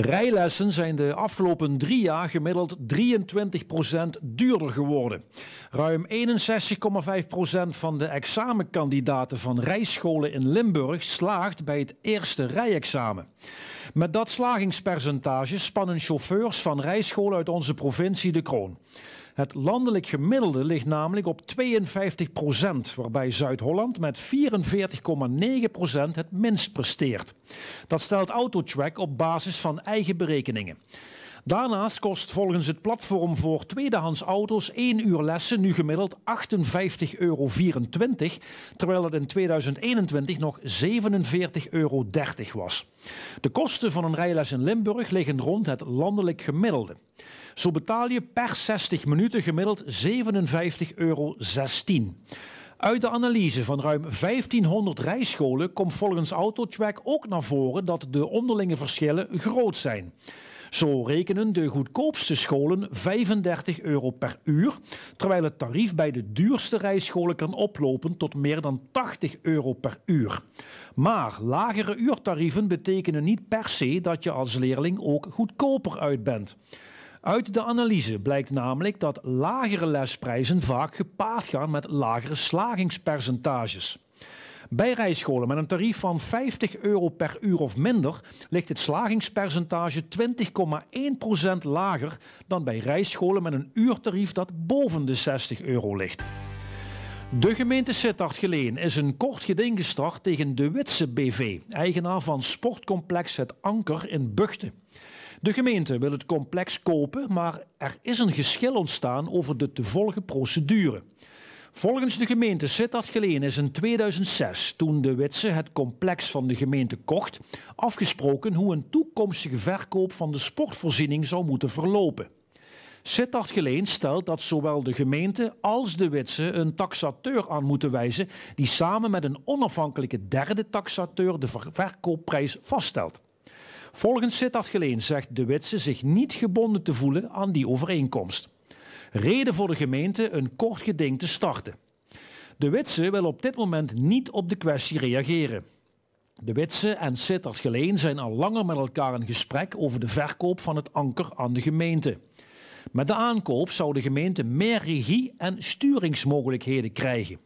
Rijlessen zijn de afgelopen drie jaar gemiddeld 23% duurder geworden. Ruim 61,5% van de examenkandidaten van rijscholen in Limburg slaagt bij het eerste rijexamen. Met dat slagingspercentage spannen chauffeurs van rijscholen uit onze provincie de kroon. Het landelijk gemiddelde ligt namelijk op 52 waarbij Zuid-Holland met 44,9 het minst presteert. Dat stelt Autotrack op basis van eigen berekeningen. Daarnaast kost volgens het platform voor tweedehands auto's één uur lessen nu gemiddeld 58,24 euro, terwijl het in 2021 nog 47,30 euro was. De kosten van een rijles in Limburg liggen rond het landelijk gemiddelde. Zo betaal je per 60 minuten gemiddeld 57,16 euro. Uit de analyse van ruim 1500 rijscholen komt volgens Autotrack ook naar voren dat de onderlinge verschillen groot zijn. Zo rekenen de goedkoopste scholen 35 euro per uur, terwijl het tarief bij de duurste rijscholen kan oplopen tot meer dan 80 euro per uur. Maar lagere uurtarieven betekenen niet per se dat je als leerling ook goedkoper uit bent. Uit de analyse blijkt namelijk dat lagere lesprijzen vaak gepaard gaan met lagere slagingspercentages bij rijscholen met een tarief van 50 euro per uur of minder ligt het slagingspercentage 20,1% lager dan bij rijscholen met een uurtarief dat boven de 60 euro ligt. De gemeente Sittard-Geleen is een kort geding gestart tegen de Witse BV, eigenaar van sportcomplex Het Anker in Buchten. De gemeente wil het complex kopen, maar er is een geschil ontstaan over de te volgen procedure. Volgens de gemeente Sittard-Geleen is in 2006, toen de Witse het complex van de gemeente kocht, afgesproken hoe een toekomstige verkoop van de sportvoorziening zou moeten verlopen. Sittard-Geleen stelt dat zowel de gemeente als de Witse een taxateur aan moeten wijzen die samen met een onafhankelijke derde taxateur de verkoopprijs vaststelt. Volgens Sittard-Geleen zegt de Witse zich niet gebonden te voelen aan die overeenkomst. Reden voor de gemeente een kort geding te starten. De Witse wil op dit moment niet op de kwestie reageren. De Witse en Sittard Geleen zijn al langer met elkaar in gesprek over de verkoop van het anker aan de gemeente. Met de aankoop zou de gemeente meer regie- en sturingsmogelijkheden krijgen.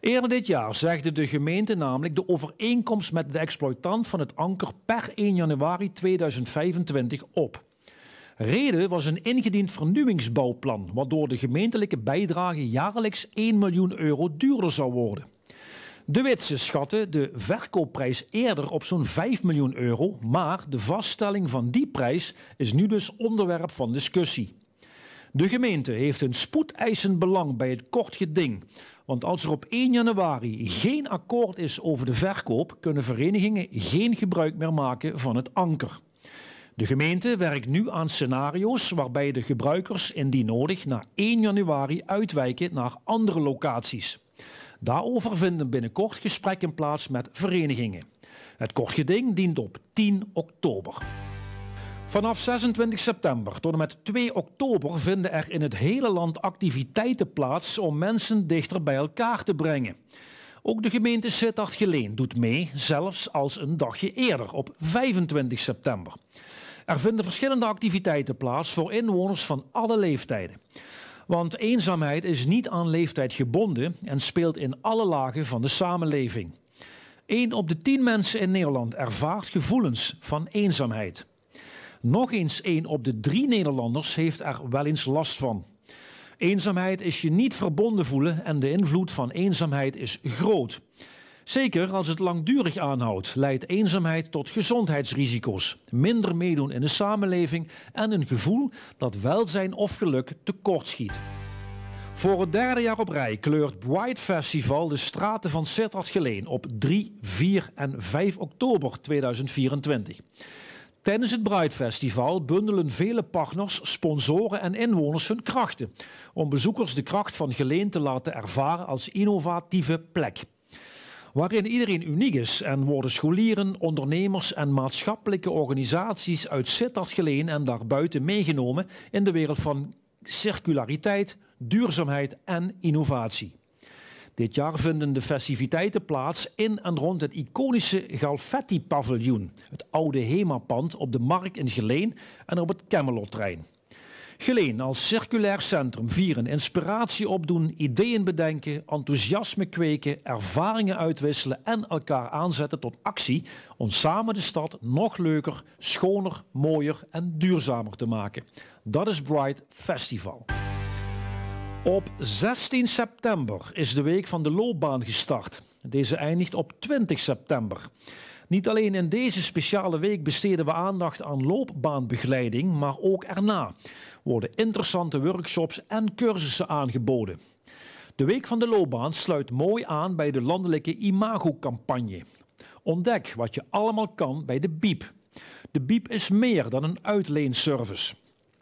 Eerder dit jaar zegde de gemeente namelijk de overeenkomst met de exploitant van het anker per 1 januari 2025 op. Reden was een ingediend vernieuwingsbouwplan, waardoor de gemeentelijke bijdrage jaarlijks 1 miljoen euro duurder zou worden. De Witse schatten de verkoopprijs eerder op zo'n 5 miljoen euro, maar de vaststelling van die prijs is nu dus onderwerp van discussie. De gemeente heeft een spoedeisend belang bij het kort geding. Want als er op 1 januari geen akkoord is over de verkoop, kunnen verenigingen geen gebruik meer maken van het anker. De gemeente werkt nu aan scenario's waarbij de gebruikers indien nodig na 1 januari uitwijken naar andere locaties. Daarover vinden binnenkort gesprekken plaats met verenigingen. Het kortgeding dient op 10 oktober. Vanaf 26 september tot en met 2 oktober vinden er in het hele land activiteiten plaats om mensen dichter bij elkaar te brengen. Ook de gemeente Sittard Geleen doet mee, zelfs als een dagje eerder, op 25 september. Er vinden verschillende activiteiten plaats voor inwoners van alle leeftijden. Want eenzaamheid is niet aan leeftijd gebonden en speelt in alle lagen van de samenleving. Eén op de tien mensen in Nederland ervaart gevoelens van eenzaamheid. Nog eens één op de drie Nederlanders heeft er wel eens last van. Eenzaamheid is je niet verbonden voelen en de invloed van eenzaamheid is groot. Zeker als het langdurig aanhoudt, leidt eenzaamheid tot gezondheidsrisico's, minder meedoen in de samenleving en een gevoel dat welzijn of geluk tekortschiet. Voor het derde jaar op rij kleurt Bright Festival de straten van Sittard-Geleen op 3, 4 en 5 oktober 2024. Tijdens het Bright Festival bundelen vele partners, sponsoren en inwoners hun krachten om bezoekers de kracht van Geleen te laten ervaren als innovatieve plek waarin iedereen uniek is en worden scholieren, ondernemers en maatschappelijke organisaties uit Sittard geleen en daarbuiten meegenomen in de wereld van circulariteit, duurzaamheid en innovatie. Dit jaar vinden de festiviteiten plaats in en rond het iconische Galfetti-paviljoen, het oude HEMA-pand op de Markt in Geleen en op het Camelot-trein. Geleen als circulair centrum vieren, inspiratie opdoen, ideeën bedenken, enthousiasme kweken, ervaringen uitwisselen en elkaar aanzetten tot actie om samen de stad nog leuker, schoner, mooier en duurzamer te maken. Dat is Bright Festival. Op 16 september is de week van de loopbaan gestart. Deze eindigt op 20 september. Niet alleen in deze speciale week besteden we aandacht aan loopbaanbegeleiding, maar ook erna worden interessante workshops en cursussen aangeboden. De Week van de Loopbaan sluit mooi aan bij de landelijke Imago-campagne. Ontdek wat je allemaal kan bij de BIEB. De BIEB is meer dan een uitleenservice.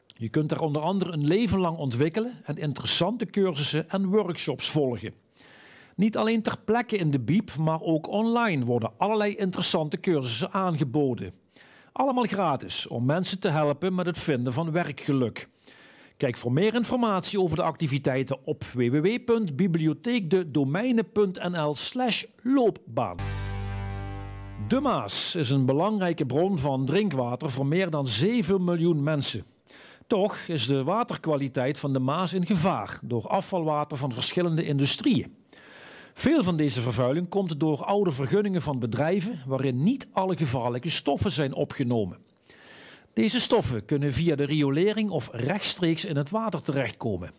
Je kunt er onder andere een leven lang ontwikkelen en interessante cursussen en workshops volgen. Niet alleen ter plekke in de BIEB, maar ook online worden allerlei interessante cursussen aangeboden. Allemaal gratis, om mensen te helpen met het vinden van werkgeluk. Kijk voor meer informatie over de activiteiten op www.bibliotheekdedomeinen.nl slash loopbaan. De Maas is een belangrijke bron van drinkwater voor meer dan 7 miljoen mensen. Toch is de waterkwaliteit van de Maas in gevaar door afvalwater van verschillende industrieën. Veel van deze vervuiling komt door oude vergunningen van bedrijven waarin niet alle gevaarlijke stoffen zijn opgenomen. Deze stoffen kunnen via de riolering of rechtstreeks in het water terechtkomen.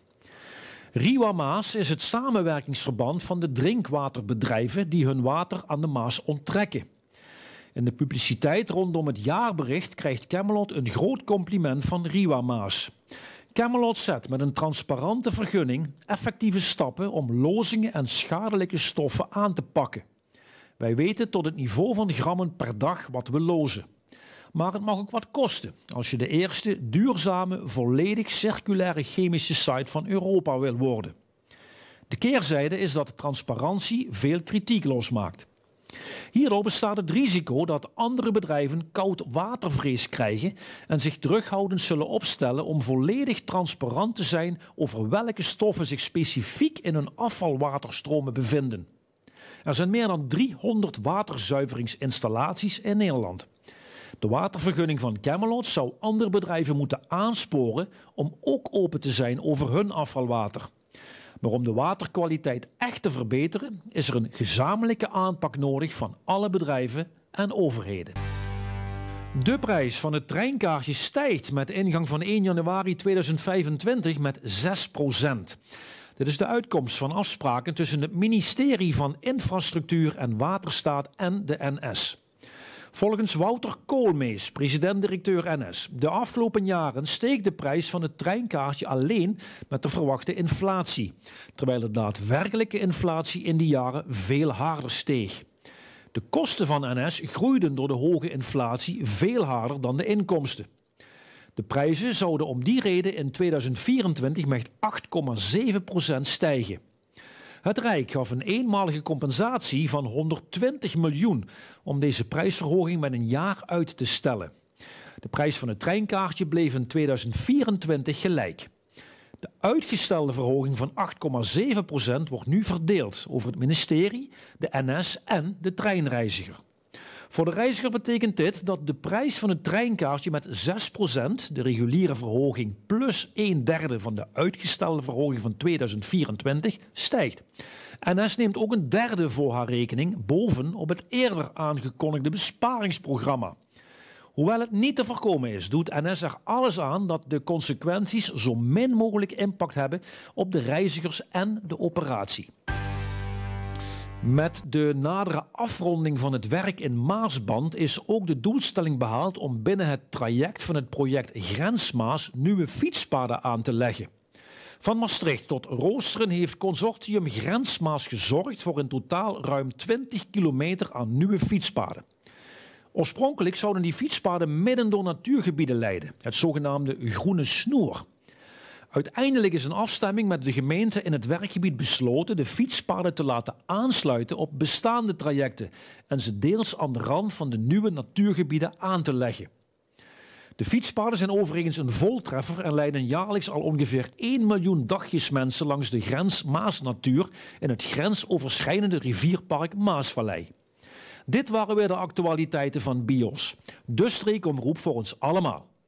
Riwa Maas is het samenwerkingsverband van de drinkwaterbedrijven die hun water aan de Maas onttrekken. In de publiciteit rondom het jaarbericht krijgt Camelot een groot compliment van Riwa Maas. Camelot zet met een transparante vergunning effectieve stappen om lozingen en schadelijke stoffen aan te pakken. Wij weten tot het niveau van grammen per dag wat we lozen. Maar het mag ook wat kosten als je de eerste duurzame, volledig circulaire chemische site van Europa wil worden. De keerzijde is dat de transparantie veel kritiek losmaakt. Hierdoor bestaat het risico dat andere bedrijven koud watervrees krijgen en zich terughoudend zullen opstellen om volledig transparant te zijn over welke stoffen zich specifiek in hun afvalwaterstromen bevinden. Er zijn meer dan 300 waterzuiveringsinstallaties in Nederland. De watervergunning van Camelot zou andere bedrijven moeten aansporen om ook open te zijn over hun afvalwater. Maar om de waterkwaliteit echt te verbeteren, is er een gezamenlijke aanpak nodig van alle bedrijven en overheden. De prijs van het treinkaartje stijgt met ingang van 1 januari 2025 met 6 procent. Dit is de uitkomst van afspraken tussen het ministerie van Infrastructuur en Waterstaat en de NS. Volgens Wouter Koolmees, president-directeur NS, de afgelopen jaren steeg de prijs van het treinkaartje alleen met de verwachte inflatie, terwijl de daadwerkelijke inflatie in die jaren veel harder steeg. De kosten van NS groeiden door de hoge inflatie veel harder dan de inkomsten. De prijzen zouden om die reden in 2024 met 8,7% stijgen. Het Rijk gaf een eenmalige compensatie van 120 miljoen om deze prijsverhoging met een jaar uit te stellen. De prijs van het treinkaartje bleef in 2024 gelijk. De uitgestelde verhoging van 8,7% wordt nu verdeeld over het ministerie, de NS en de treinreiziger. Voor de reiziger betekent dit dat de prijs van het treinkaartje met 6%, de reguliere verhoging plus een derde van de uitgestelde verhoging van 2024, stijgt. NS neemt ook een derde voor haar rekening boven op het eerder aangekondigde besparingsprogramma. Hoewel het niet te voorkomen is, doet NS er alles aan dat de consequenties zo min mogelijk impact hebben op de reizigers en de operatie. Met de nadere afronding van het werk in Maasband is ook de doelstelling behaald om binnen het traject van het project Grensmaas nieuwe fietspaden aan te leggen. Van Maastricht tot Roosteren heeft consortium Grensmaas gezorgd voor in totaal ruim 20 kilometer aan nieuwe fietspaden. Oorspronkelijk zouden die fietspaden midden door natuurgebieden leiden, het zogenaamde groene snoer. Uiteindelijk is een afstemming met de gemeente in het werkgebied besloten de fietspaden te laten aansluiten op bestaande trajecten en ze deels aan de rand van de nieuwe natuurgebieden aan te leggen. De fietspaden zijn overigens een voltreffer en leiden jaarlijks al ongeveer 1 miljoen dagjes mensen langs de grens Maasnatuur in het grensoverschrijdende rivierpark Maasvallei. Dit waren weer de actualiteiten van BIOS, de streekomroep voor ons allemaal.